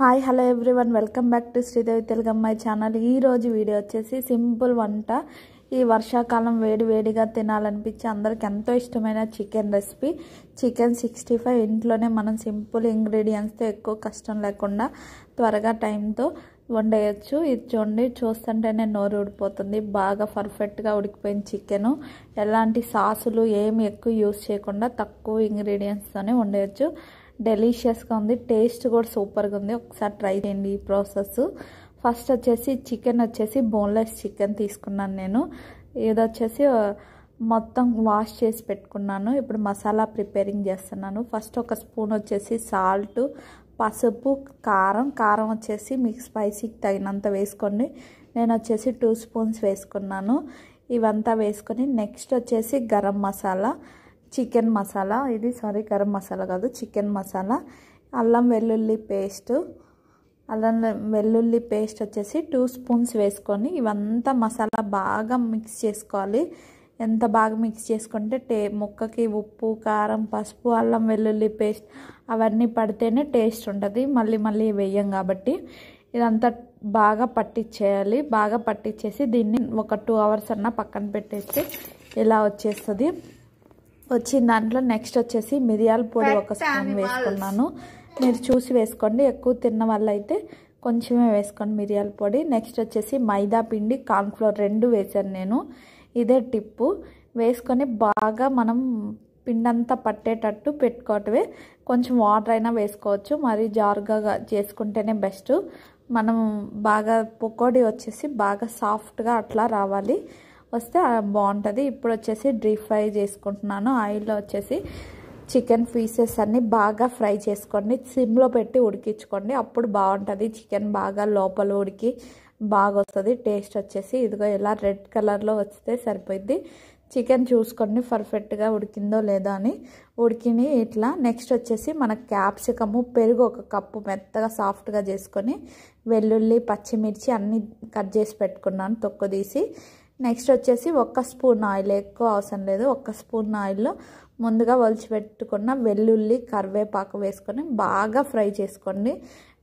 hi hello everyone welcome back to Sridevi Telugu Ammayi channel ఈరోజు video వచ్చేసి simple వంట ఈ వర్షాకాలం వేడి వేడిగా తినాలనిపించి అందరికి ఎంతో ఇష్టమైన chicken recipe chicken sixty five ఇంట్లోనే మనం సింపుల్ ఇంగ్రీడియంట్స్తో ఎక్కువ కష్టం లేకుండా త్వరగా టైంతో వండేయచ్చు ఇది చూడండి చూస్తుంటేనే నోరు ఊడిపోతుంది బాగా పర్ఫెక్ట్గా ఉడికిపోయిన చికెను ఎలాంటి సాసులు ఏమి ఎక్కువ యూస్ చేయకుండా తక్కువ ఇంగ్రీడియంట్స్తోనే వండేయచ్చు డెలీషియస్గా ఉంది టేస్ట్ కూడా సూపర్గా ఉంది ఒకసారి ట్రై చేయండి ఈ ప్రాసెస్ ఫస్ట్ వచ్చేసి చికెన్ వచ్చేసి బోన్లెస్ చికెన్ తీసుకున్నాను నేను ఇది వచ్చేసి మొత్తం వాష్ చేసి పెట్టుకున్నాను ఇప్పుడు మసాలా ప్రిపేరింగ్ చేస్తున్నాను ఫస్ట్ ఒక స్పూన్ వచ్చేసి సాల్ట్ పసుపు కారం కారం వచ్చేసి మీకు స్పైసీకి తగినంత వేసుకోండి నేను వచ్చేసి టూ స్పూన్స్ వేసుకున్నాను ఇవంతా వేసుకొని నెక్స్ట్ వచ్చేసి గరం మసాలా చికెన్ మసాలా ఇది సారీ గరం మసాలా కాదు చికెన్ మసాలా అల్లం వెల్లుల్లి పేస్ట్ అల్లం వెల్లుల్లి పేస్ట్ వచ్చేసి టూ స్పూన్స్ వేసుకొని ఇవంతా మసాలా బాగా మిక్స్ చేసుకోవాలి ఎంత బాగా మిక్స్ చేసుకుంటే టే ముక్కకి ఉప్పు కారం పసుపు అల్లం వెల్లుల్లి పేస్ట్ అవన్నీ పడితేనే టేస్ట్ ఉంటుంది మళ్ళీ మళ్ళీ వేయం కాబట్టి ఇదంతా బాగా పట్టించేయాలి బాగా పట్టించేసి దీన్ని ఒక టూ అవర్స్ అన్న పక్కన పెట్టేస్తే ఇలా వచ్చేస్తుంది వచ్చిన దాంట్లో నెక్స్ట్ వచ్చేసి మిరియాల పొడి ఒక స్పూన్ వేసుకున్నాను మీరు చూసి వేసుకోండి ఎక్కువ తిన్న వాళ్ళైతే కొంచెమే వేసుకోండి మిరియాల పొడి నెక్స్ట్ వచ్చేసి మైదా పిండి కార్న్ఫ్లోర్ రెండు వేసాను నేను ఇదే టిప్పు వేసుకొని బాగా మనం పిండంతా పట్టేటట్టు పెట్టుకోవటమే కొంచెం వాటర్ అయినా వేసుకోవచ్చు మరి జారుగా చేసుకుంటేనే బెస్ట్ మనం బాగా పొకోడి వచ్చేసి బాగా సాఫ్ట్గా అట్లా రావాలి వస్తే బాగుంటుంది ఇప్పుడు వచ్చేసి డీప్ ఫ్రై చేసుకుంటున్నాను ఆయిల్లో వచ్చేసి చికెన్ పీసెస్ అన్నీ బాగా ఫ్రై చేసుకోండి సిమ్లో పెట్టి ఉడికించుకోండి అప్పుడు బాగుంటుంది చికెన్ బాగా లోపల ఉడికి బాగా వస్తుంది టేస్ట్ వచ్చేసి ఇదిగో ఇలా రెడ్ కలర్లో వస్తే సరిపోయింది చికెన్ చూసుకోండి పర్ఫెక్ట్గా ఉడికిందో లేదో అని ఉడికిని ఇట్లా నెక్స్ట్ వచ్చేసి మన క్యాప్సికము పెరుగు ఒక కప్పు మెత్తగా సాఫ్ట్గా చేసుకొని వెల్లుల్లి పచ్చిమిర్చి అన్నీ కట్ చేసి పెట్టుకున్నాను తొక్కు తీసి నెక్స్ట్ వచ్చేసి ఒక్క స్పూన్ ఆయిల్ ఎక్కువ అవసరం లేదు ఒక్క స్పూన్ ఆయిల్లో ముందుగా ఒలిచిపెట్టుకున్న వెల్లుల్లి కరివేపాకు వేసుకొని బాగా ఫ్రై చేసుకోండి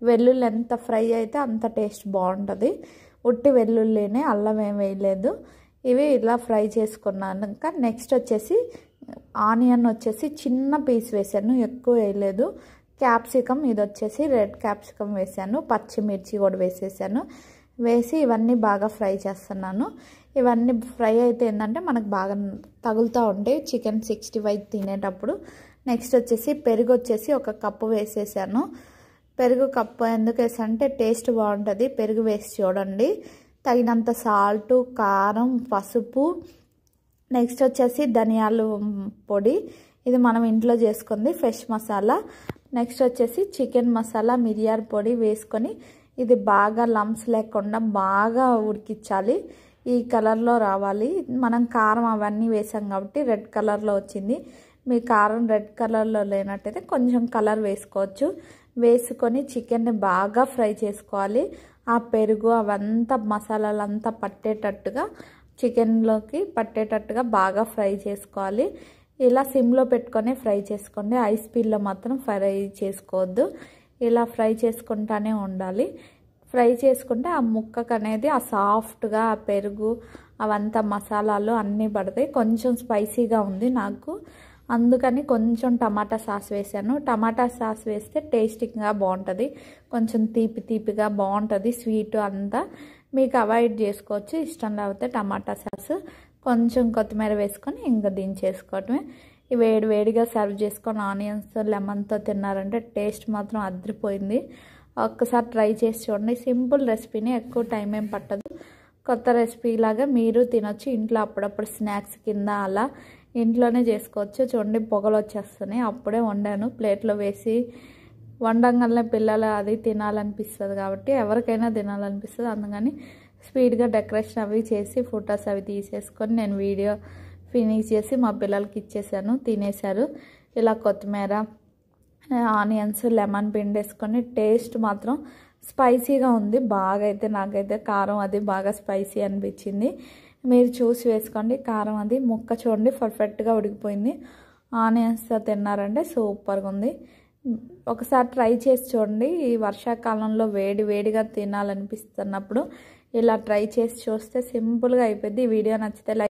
వెల్లుల్లి ఎంత ఫ్రై అయితే అంత టేస్ట్ బాగుంటుంది ఉట్టి వెల్లుల్లినే అల్లం ఏం వేయలేదు ఇవి ఇలా ఫ్రై చేసుకున్నాక నెక్స్ట్ వచ్చేసి ఆనియన్ వచ్చేసి చిన్న పీస్ వేసాను ఎక్కువ వేయలేదు క్యాప్సికమ్ ఇది వచ్చేసి రెడ్ క్యాప్సికమ్ వేసాను పచ్చిమిర్చి కూడా వేసేసాను వేసి ఇవన్నీ బాగా ఫ్రై చేస్తున్నాను ఇవన్నీ ఫ్రై అయితే ఏంటంటే మనకు బాగా తగులుతూ ఉంటాయి చికెన్ సిక్స్టీ ఫైవ్ తినేటప్పుడు నెక్స్ట్ వచ్చేసి పెరుగు వచ్చేసి ఒక కప్పు వేసేసాను పెరుగు కప్పు ఎందుకు వేసంటే టేస్ట్ బాగుంటుంది పెరుగు వేసి చూడండి తగినంత సాల్ట్ కారం పసుపు నెక్స్ట్ వచ్చేసి ధనియాలు పొడి ఇది మనం ఇంట్లో చేసుకుంది ఫ్రెష్ మసాలా నెక్స్ట్ వచ్చేసి చికెన్ మసాలా మిరియాల పొడి వేసుకొని ఇది బాగా లంప్స్ లేకుండా బాగా ఉడికించాలి ఈ కలర్లో రావాలి మనం కారం అవన్నీ వేసాం కాబట్టి రెడ్ కలర్లో వచ్చింది మీ కారం రెడ్ కలర్లో లేనట్టయితే కొంచెం కలర్ వేసుకోవచ్చు వేసుకొని చికెన్ని బాగా ఫ్రై చేసుకోవాలి ఆ పెరుగు అవంతా మసాలాలంతా పట్టేటట్టుగా చికెన్లోకి పట్టేటట్టుగా బాగా ఫ్రై చేసుకోవాలి ఇలా సిమ్లో పెట్టుకొని ఫ్రై చేసుకోండి ఐస్ పీల్లో మాత్రం ఫ్రై చేసుకోవద్దు ఇలా ఫ్రై చేసుకుంటానే ఉండాలి ఫ్రై చేసుకుంటే ఆ ముక్కకు అనేది ఆ సాఫ్ట్గా ఆ పెరుగు అవంతా మసాలాలు అన్నీ పడతాయి కొంచెం స్పైసీగా ఉంది నాకు అందుకని కొంచెం టమాటా సాస్ వేసాను టమాటా సాస్ వేస్తే టేస్టింగ్గా బాగుంటుంది కొంచెం తీపి తీపిగా బాగుంటుంది స్వీట్ అంతా మీకు అవాయిడ్ చేసుకోవచ్చు ఇష్టం లేకపోతే టమాటా సాస్ కొంచెం కొత్తిమీర వేసుకొని ఇంకా దించేసుకోవటమే వేడి వేడిగా సర్వ్ చేసుకొని ఆనియన్స్ లెమన్తో తిన్నారంటే టేస్ట్ మాత్రం అదిరిపోయింది ఒక్కసారి ట్రై చేసి చూడండి సింపుల్ రెసిపీని ఎక్కువ టైం ఏం పట్టదు కొత్త రెసిపీ లాగా మీరు తినొచ్చు ఇంట్లో అప్పుడప్పుడు స్నాక్స్ కింద అలా ఇంట్లోనే చేసుకోవచ్చు చూడండి పొగలు వచ్చేస్తున్నాయి అప్పుడే వండాను ప్లేట్లో వేసి వండంగానే పిల్లలు అది తినాలనిపిస్తుంది కాబట్టి ఎవరికైనా తినాలనిపిస్తుంది అందుకని స్పీడ్గా డెకరేషన్ అవి చేసి ఫొటోస్ అవి తీసేసుకొని నేను వీడియో ఫినిష్ చేసి మా పిల్లలకి ఇచ్చేసాను తినేశారు ఇలా కొత్తిమీర ఆనియన్స్ లెమన్ వేసుకొని టేస్ట్ మాత్రం స్పైసీగా ఉంది బాగా అయితే నాకైతే కారం అది బాగా స్పైసీ అనిపించింది మీరు చూసి వేసుకోండి కారం అది ముక్క చూడండి పర్ఫెక్ట్గా ఉడికిపోయింది ఆనియన్స్తో తిన్నారంటే సూపర్గా ఉంది ఒకసారి ట్రై చేసి చూడండి ఈ వర్షాకాలంలో వేడి వేడిగా తినాలనిపిస్తున్నప్పుడు ఇలా ట్రై చేసి చూస్తే సింపుల్గా అయిపోయింది ఈ వీడియో నచ్చితే లైక్